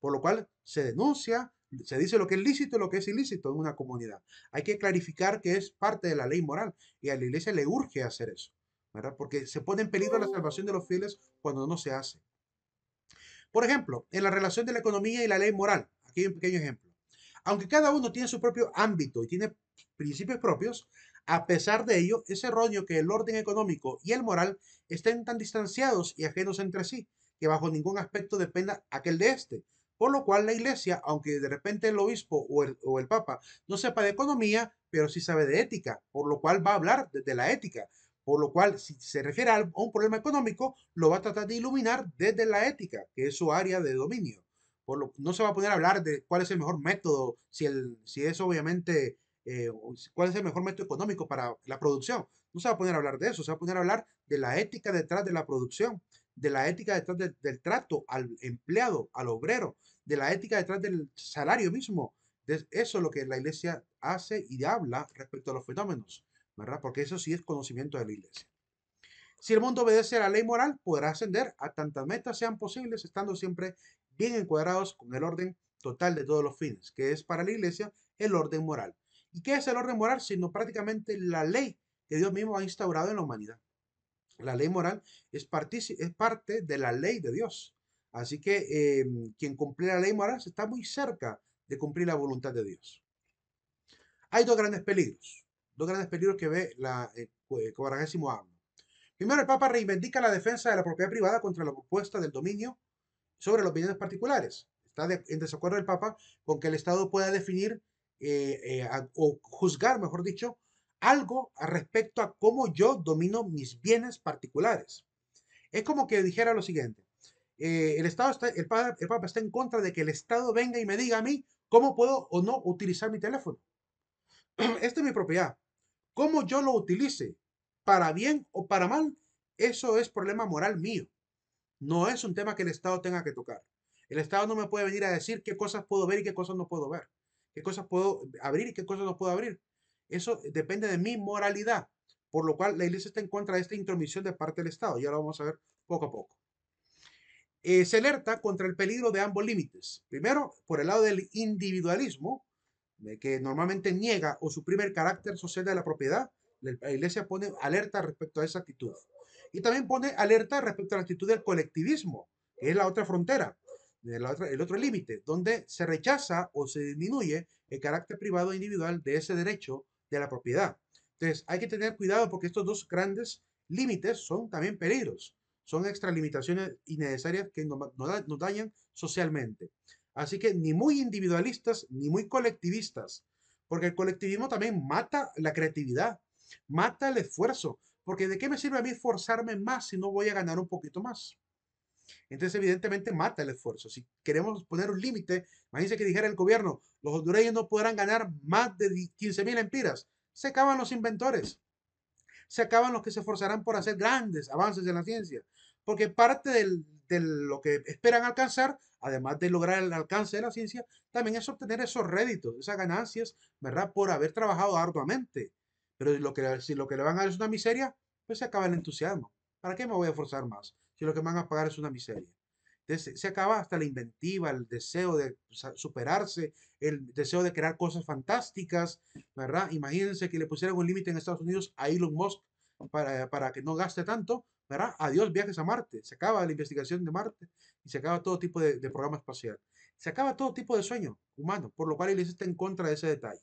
Por lo cual se denuncia, se dice lo que es lícito y lo que es ilícito en una comunidad. Hay que clarificar que es parte de la ley moral y a la iglesia le urge hacer eso, ¿verdad? Porque se pone en peligro la mm. salvación de los fieles cuando no se hace. Por ejemplo, en la relación de la economía y la ley moral, aquí hay un pequeño ejemplo. Aunque cada uno tiene su propio ámbito y tiene principios propios, a pesar de ello, es erróneo que el orden económico y el moral estén tan distanciados y ajenos entre sí, que bajo ningún aspecto dependa aquel de este, por lo cual la iglesia, aunque de repente el obispo o el, papa no sepa de economía, pero sí sabe de ética, por lo cual va a hablar de, la ética. Por lo cual, si se refiere a un problema económico, lo va a tratar de iluminar desde la ética, que es su área de dominio. no se va a poner a hablar de cuál es el mejor método, si, es obviamente, eh, cuál es el mejor método económico para la producción. No se va a poner a hablar de eso, se va a poner a hablar de la ética detrás de la producción de la ética detrás del, trato al empleado, al obrero, de la ética detrás del salario mismo. eso es lo que la iglesia hace y habla respecto a los fenómenos, ¿verdad? Porque eso sí es conocimiento de la iglesia. Si el mundo obedece a la ley moral, podrá ascender a tantas metas sean posibles, estando siempre bien encuadrados con el orden total de todos los fines, que es para la iglesia el orden moral. ¿Y qué es el orden moral? Sino prácticamente la ley que Dios mismo ha instaurado en la humanidad. La ley moral es, es parte de la ley de Dios. Así que em, quien cumple la ley moral está muy cerca de cumplir la voluntad de Dios. Hay dos grandes peligros, dos grandes peligros que ve la eh, eh año. Primero, el Papa reivindica la defensa de la propiedad privada contra la propuesta del dominio sobre los bienes particulares. Está en desacuerdo el Papa con que el Estado pueda definir eh, eh, o juzgar, mejor dicho, algo respecto a cómo yo domino mis bienes particulares. Es como que dijera lo siguiente, eh, el, Estado está, el, Papa, el Papa está en contra de que el Estado venga y me diga a mí cómo puedo o no utilizar mi teléfono. [clears throat] Esta es mi propiedad. Cómo yo lo utilice, para bien o para mal, eso es problema moral mío. No es un tema que el Estado tenga que tocar. El Estado no me puede venir a decir qué cosas puedo ver y qué cosas no puedo ver, qué cosas puedo abrir y qué cosas no puedo abrir. Eso depende de mi moralidad, por lo cual la iglesia está en contra de esta intromisión de parte del Estado. Ya lo vamos a ver poco a poco. Eh, se alerta contra el peligro de ambos límites. Primero, por el lado del individualismo, que normalmente niega o suprime el carácter social de la propiedad, la iglesia pone alerta respecto a esa actitud. Y también pone alerta respecto a la actitud del colectivismo, que es la otra frontera, el otro límite, donde se rechaza o se disminuye el carácter privado e individual de ese derecho de la propiedad. Entonces, hay que tener cuidado porque estos dos grandes límites son también peligros, son extralimitaciones innecesarias que nos, dañan socialmente. Así que ni muy individualistas ni muy colectivistas, porque el colectivismo también mata la creatividad, mata el esfuerzo, porque ¿de qué me sirve a mí forzarme más si no voy a ganar un poquito más? Entonces, evidentemente, mata el esfuerzo. Si queremos poner un límite, imagínense que dijera el gobierno, los hondureños no podrán ganar más de 15 mil empiras. Se acaban los inventores. Se acaban los que se esforzarán por hacer grandes avances en la ciencia. Porque parte de lo que esperan alcanzar, además de lograr el alcance de la ciencia, también es obtener esos réditos, esas ganancias, ¿verdad? Por haber trabajado arduamente. Pero si lo que, si lo que le van a dar es una miseria, pues se acaba el entusiasmo. ¿Para qué me voy a forzar más? que lo que van a pagar es una miseria. Entonces, se acaba hasta la inventiva, el deseo de superarse, el deseo de crear cosas fantásticas, ¿verdad? Imagínense que le pusieran un límite en Estados Unidos a Elon Musk para, para que no gaste tanto, ¿verdad? Adiós viajes a Marte, se acaba la investigación de Marte y se acaba todo tipo de, programa espacial. Se acaba todo tipo de sueño humano, por lo cual él está en contra de ese detalle.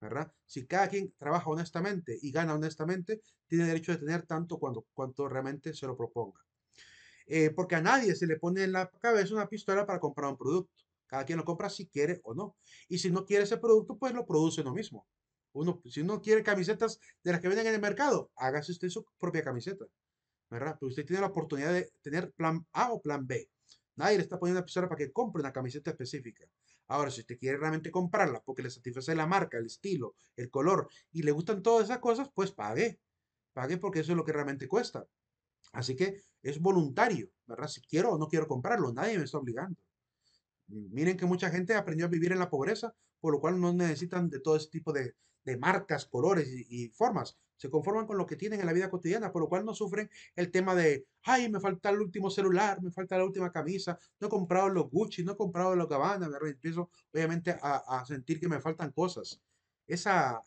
¿verdad? Si cada quien trabaja honestamente y gana honestamente, tiene derecho de tener tanto cuando, cuanto realmente se lo proponga. Eh, porque a nadie se le pone en la cabeza una pistola para comprar un producto. Cada quien lo compra si quiere o no. Y si no quiere ese producto, pues lo produce uno mismo. Uno, si uno quiere camisetas de las que venden en el mercado, hágase usted su propia camiseta. ¿Verdad? Pero pues usted tiene la oportunidad de tener plan A o plan B. Nadie le está poniendo una pistola para que compre una camiseta específica. Ahora, si usted quiere realmente comprarla porque le satisface la marca, el estilo, el color y le gustan todas esas cosas, pues pague. Pague porque eso es lo que realmente cuesta. Así que es voluntario, ¿verdad? Si quiero o no quiero comprarlo, nadie me está obligando. Miren que mucha gente aprendió a vivir en la pobreza, por lo cual no necesitan de todo ese tipo de, marcas, colores y, formas. Se conforman con lo que tienen en la vida cotidiana, por lo cual no sufren el tema de, ay, me falta el último celular, me falta la última camisa, no he comprado los Gucci, no he comprado los Gabbana, me Empiezo obviamente a, sentir que me faltan cosas. Esa,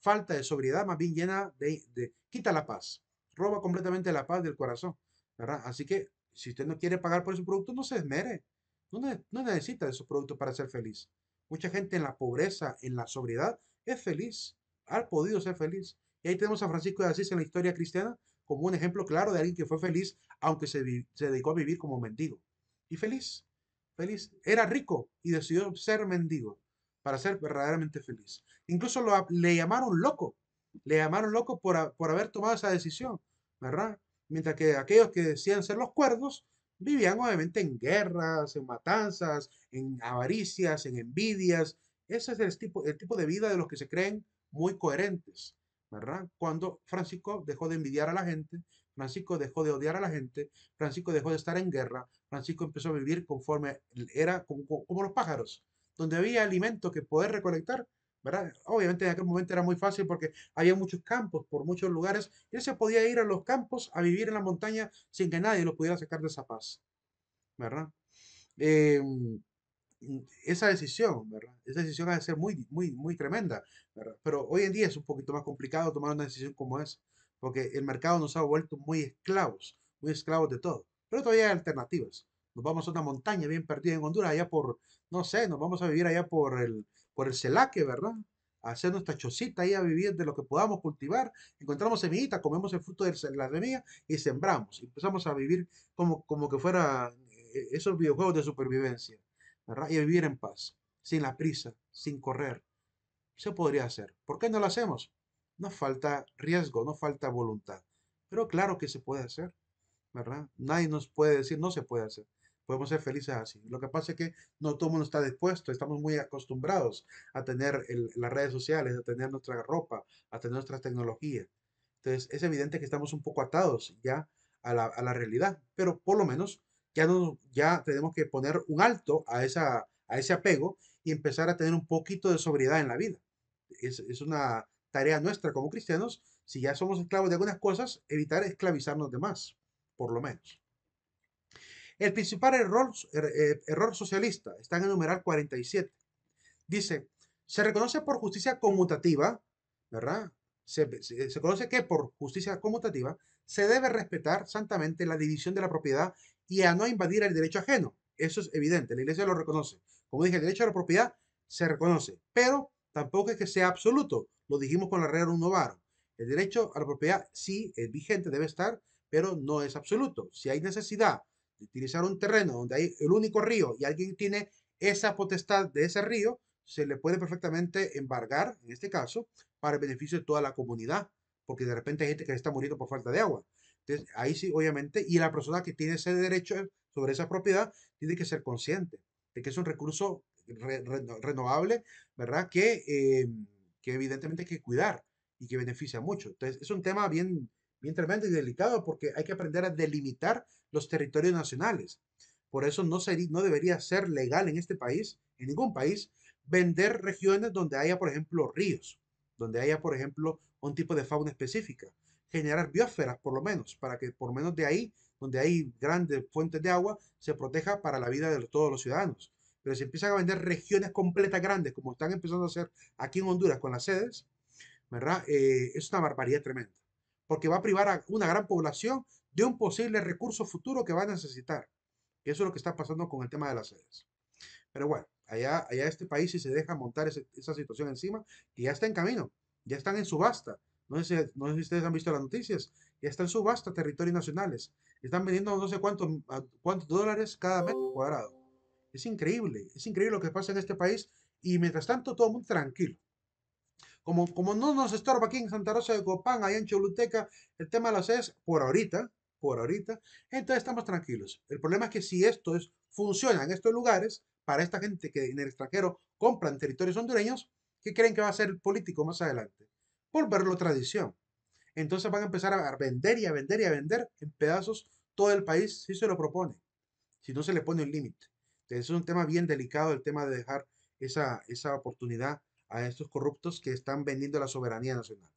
falta de sobriedad más bien llena de quita la paz roba completamente la paz del corazón, ¿verdad? Así que si usted no quiere pagar por su producto, no se desmere. No, necesita de su producto para ser feliz. Mucha gente en la pobreza, en la sobriedad, es feliz. Ha podido ser feliz. Y ahí tenemos a Francisco de Asís en la historia cristiana como un ejemplo claro de alguien que fue feliz, aunque se, dedicó a vivir como mendigo. Y feliz, feliz. Era rico y decidió ser mendigo para ser verdaderamente feliz. Incluso lo, le llamaron loco le llamaron loco por, haber tomado esa decisión, ¿verdad? Mientras que aquellos que decían ser los cuerdos vivían obviamente en guerras, en matanzas, en avaricias, en envidias. Ese es el tipo, el tipo de vida de los que se creen muy coherentes, ¿verdad? Cuando Francisco dejó de envidiar a la gente, Francisco dejó de odiar a la gente, Francisco dejó de estar en guerra, Francisco empezó a vivir conforme era como, como los pájaros, donde había alimento que poder recolectar, Obviamente en aquel momento era muy fácil porque había muchos campos por muchos lugares y él se podía ir a los campos a vivir en la montaña sin que nadie lo pudiera sacar de esa paz, ¿verdad? Eh, esa decisión, ¿verdad? Esa decisión ha de ser muy, muy, muy tremenda, Pero hoy en día es un poquito más complicado tomar una decisión como esa, porque el mercado nos ha vuelto muy esclavos, muy esclavos de todo. Pero todavía hay alternativas. Nos vamos a una montaña bien perdida en Honduras, allá por, no sé, nos vamos a vivir allá por el por el celaque, ¿verdad? hacer nuestra chocita y a vivir de lo que podamos cultivar. Encontramos semillitas, comemos el fruto de la semilla y sembramos. Y Empezamos a vivir como, como que fuera eh, eh, esos videojuegos de supervivencia, ¿verdad? Y vivir en paz, sin la prisa, sin correr. Se podría hacer. ¿Por qué no lo hacemos? No falta riesgo, no falta voluntad. Pero claro que se puede hacer, ¿verdad? Nadie nos puede decir no se puede hacer. Podemos ser felices así. Lo que pasa es que no todo el mundo está dispuesto. Estamos muy acostumbrados a tener las redes sociales, a tener nuestra ropa, a tener nuestra tecnología. Entonces es evidente que estamos un poco atados ya a la, a la realidad, pero por lo menos ya, no, ya tenemos que poner un alto a, esa, a ese apego y empezar a tener un poquito de sobriedad en la vida. Es, es una tarea nuestra como cristianos, si ya somos esclavos de algunas cosas, evitar esclavizarnos de más, por lo menos. El principal error, er, eh, error socialista está en el numeral 47. Dice, se reconoce por justicia conmutativa, ¿verdad? Se, reconoce conoce que por justicia conmutativa se debe respetar santamente la división de la propiedad y a no invadir el derecho ajeno. Eso es evidente, la iglesia lo reconoce. Como dije, el derecho a la propiedad se reconoce, pero tampoco es que sea absoluto. Lo dijimos con la regla un El derecho a la propiedad sí es vigente, debe estar, pero no es absoluto. Si hay necesidad utilizar un terreno donde hay el único río y alguien tiene esa potestad de ese río, se le puede perfectamente embargar, en este caso, para el beneficio de toda la comunidad, porque de repente hay gente que está muriendo por falta de agua. Entonces, ahí sí, obviamente, y la persona que tiene ese derecho sobre esa propiedad tiene que ser consciente de que es un recurso renovable, ¿verdad? Que, em, que evidentemente hay que cuidar y que beneficia mucho. Entonces, es un tema bien, bien tremendo y delicado porque hay que aprender a delimitar los territorios nacionales. Por eso no, no debería ser legal en este país, en ningún país, vender regiones donde haya, por ejemplo, ríos, donde haya, por ejemplo, un tipo de fauna específica. Generar biosferas, por lo menos, para que por menos de ahí, donde hay grandes fuentes de agua, se proteja para la vida de todos los ciudadanos. Pero si empiezan a vender regiones completas grandes, como están empezando a hacer aquí en Honduras con las sedes, ¿verdad? Eh, es una barbaridad tremenda. Porque va a privar a una gran población de un posible recurso futuro que va a necesitar. eso es lo que está pasando con el tema de las sedes. Pero bueno, allá, allá este país si se deja montar esa situación encima, que ya está en camino, ya están en subasta. No sé, si, no ustedes han visto las noticias, ya están en subasta territorios nacionales. Están vendiendo no sé cuántos, cuántos dólares cada metro cuadrado. Es increíble, es increíble lo que pasa en este país y mientras tanto todo muy tranquilo. Como, como no nos estorba aquí en Santa Rosa de Copán, allá en Choluteca, el tema de las sedes, por ahorita, por ahorita. Entonces estamos tranquilos. El problema es que si esto es, funciona en estos lugares, para esta gente que en el extranjero compran territorios hondureños, ¿qué creen que va a ser político más adelante? Volverlo tradición. Entonces van a empezar a vender y a vender y a vender en pedazos todo el país si se lo propone, si no se le pone un límite. Entonces es un tema bien delicado el tema de dejar esa, esa oportunidad a estos corruptos que están vendiendo la soberanía nacional.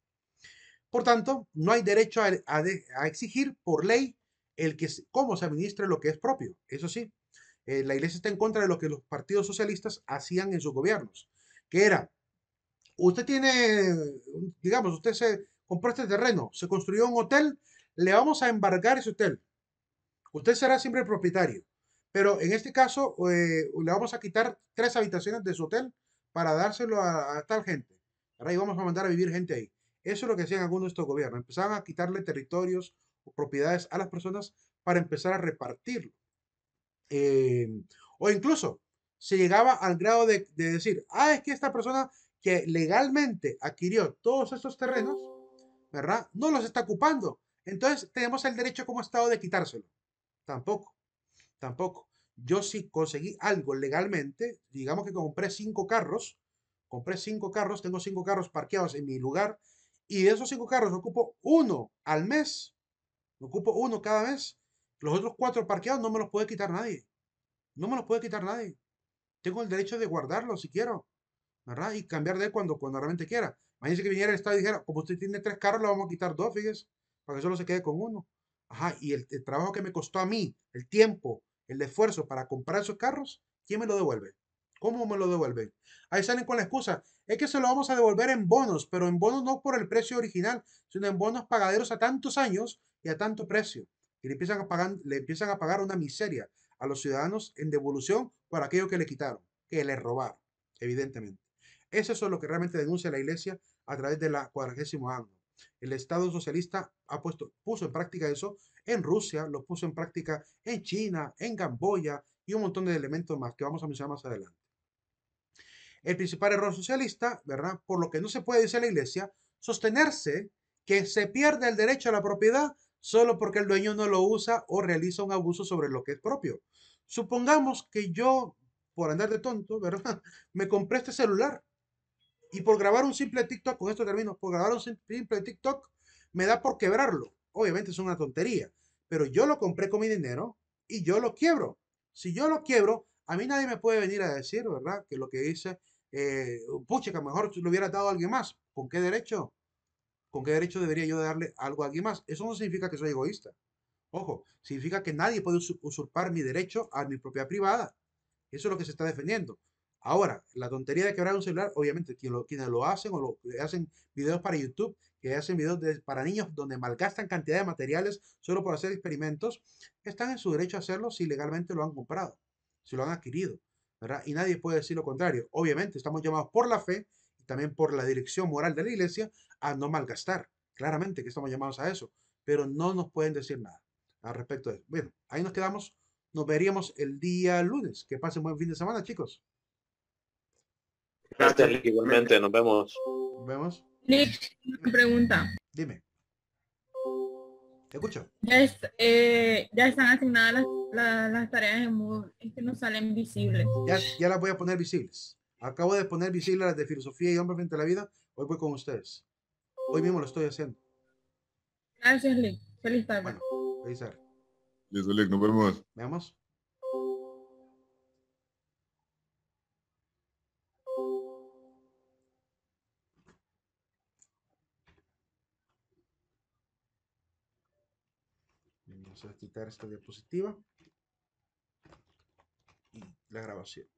Por tanto, no hay derecho a, exigir por ley el que cómo se administre lo que es propio. Eso sí, eh, la iglesia está en contra de lo que los partidos socialistas hacían en sus gobiernos, que era, usted tiene, digamos, usted se compró este terreno, se construyó un hotel, le vamos a embargar ese hotel. Usted será siempre el propietario, pero en este caso eh, le vamos a quitar tres habitaciones de su hotel para dárselo a, tal gente. Ahora y vamos a mandar a vivir gente ahí. Eso es lo que hacían algunos de estos gobiernos. Empezaban a quitarle territorios o propiedades a las personas para empezar a repartirlo. Em, o incluso se llegaba al grado de, decir, ah, es que esta persona que legalmente adquirió todos estos terrenos, ¿verdad? No los está ocupando. Entonces tenemos el derecho como Estado de quitárselo. Tampoco, tampoco. Yo si conseguí algo legalmente, digamos que compré cinco carros, compré cinco carros, tengo cinco carros parqueados en mi lugar, y de esos cinco carros ocupo uno al mes. Ocupo uno cada mes. Los otros cuatro parqueados no me los puede quitar nadie. No me los puede quitar nadie. Tengo el derecho de guardarlos si quiero. Y cambiar de cuando, cuando realmente quiera. Imagínense que viniera el Estado y dijera, como usted tiene tres carros, le vamos a quitar dos, fíjese, para que solo se quede con uno. Ajá, y el, el trabajo que me costó a mí, el tiempo, el esfuerzo para comprar esos carros, ¿quién me lo devuelve? ¿Cómo me lo devuelven? Ahí salen con la excusa, es que se lo vamos a devolver en bonos, pero en bonos no por el precio original, sino en bonos pagaderos a tantos años y a tanto precio. Y le empiezan a pagar, le empiezan a pagar una miseria a los ciudadanos en devolución por aquello que le quitaron, que le robaron, evidentemente. Eso es lo que realmente denuncia la Iglesia a través de la cuadragésimo año. El Estado socialista ha puesto, puso en práctica eso en Rusia, lo puso en práctica en China, en Camboya y un montón de elementos más que vamos a mencionar más adelante el principal error socialista, ¿verdad? Por lo que no se puede, decir la iglesia, sostenerse que se pierde el derecho a la propiedad solo porque el dueño no lo usa o realiza un abuso sobre lo que es propio. Supongamos que yo, por andar de tonto, ¿verdad? [laughs] Me compré este celular y por grabar un simple TikTok, con esto termino, por grabar un simple TikTok, me da por quebrarlo. Obviamente es una tontería, pero yo lo compré con mi dinero y yo lo quiebro. Si yo lo quiebro, a mí nadie me puede venir a decir, ¿verdad? Que lo que hice eh, pucha, que a lo mejor lo hubiera dado a alguien más. ¿Con qué derecho? ¿Con qué derecho debería yo darle algo a alguien más? Eso no significa que soy egoísta. Ojo, significa que nadie puede usurpar mi derecho a mi propiedad privada. Eso es lo que se está defendiendo. Ahora, la tontería de quebrar un celular, obviamente, quien lo, quienes lo hacen o lo, hacen videos para YouTube, que hacen videos para niños donde malgastan cantidad de materiales solo por hacer experimentos, están en su derecho a hacerlo si legalmente lo han comprado, si lo han adquirido. Y nadie puede decir lo contrario. Obviamente estamos llamados por la fe y también por la dirección moral de la iglesia a no malgastar. Claramente que estamos llamados a eso, pero no nos pueden decir nada al respecto de eso. Bueno, ahí nos quedamos. Nos veríamos el día lunes. Que pasen buen fin de semana, chicos. Gracias, Igualmente, nos vemos. Nos vemos. Nick, pregunta. Dime. Te escucho. ya eh, están asignadas las la, las tareas en Moodle es que no salen visibles. Ya, las voy a poner visibles. Acabo de poner visibles las de filosofía y hombre frente a la vida. Hoy voy con ustedes. Hoy mismo lo estoy haciendo. Gracias, Lick. Feliz tarde. Bueno, feliz tarde. Listo, Lick. Nos vemos. Veamos. vamos a quitar esta diapositiva y la grabación.